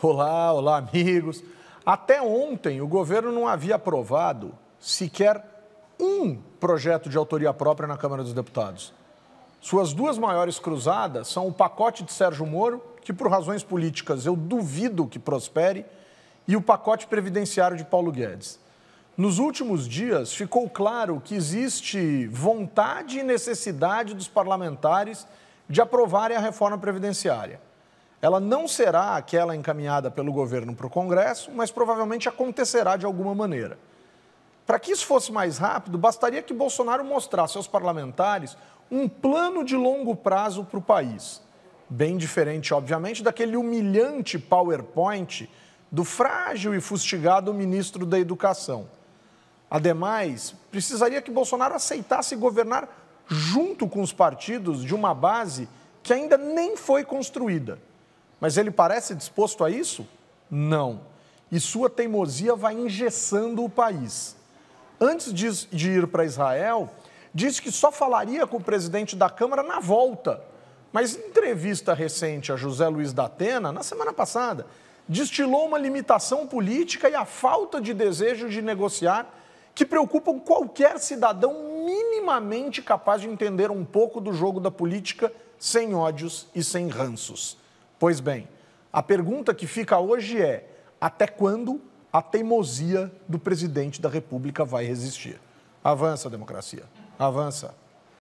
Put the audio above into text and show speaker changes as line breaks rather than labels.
Olá, olá, amigos. Até ontem, o governo não havia aprovado sequer um projeto de autoria própria na Câmara dos Deputados. Suas duas maiores cruzadas são o pacote de Sérgio Moro, que por razões políticas eu duvido que prospere, e o pacote previdenciário de Paulo Guedes. Nos últimos dias, ficou claro que existe vontade e necessidade dos parlamentares de aprovarem a reforma previdenciária ela não será aquela encaminhada pelo governo para o Congresso, mas provavelmente acontecerá de alguma maneira. Para que isso fosse mais rápido, bastaria que Bolsonaro mostrasse aos parlamentares um plano de longo prazo para o país. Bem diferente, obviamente, daquele humilhante PowerPoint do frágil e fustigado ministro da Educação. Ademais, precisaria que Bolsonaro aceitasse governar junto com os partidos de uma base que ainda nem foi construída. Mas ele parece disposto a isso? Não. E sua teimosia vai engessando o país. Antes de ir para Israel, disse que só falaria com o presidente da Câmara na volta. Mas em entrevista recente a José Luiz da Atena, na semana passada, destilou uma limitação política e a falta de desejo de negociar que preocupam qualquer cidadão minimamente capaz de entender um pouco do jogo da política sem ódios e sem ranços. Pois bem, a pergunta que fica hoje é: até quando a teimosia do presidente da República vai resistir? Avança, democracia. Avança.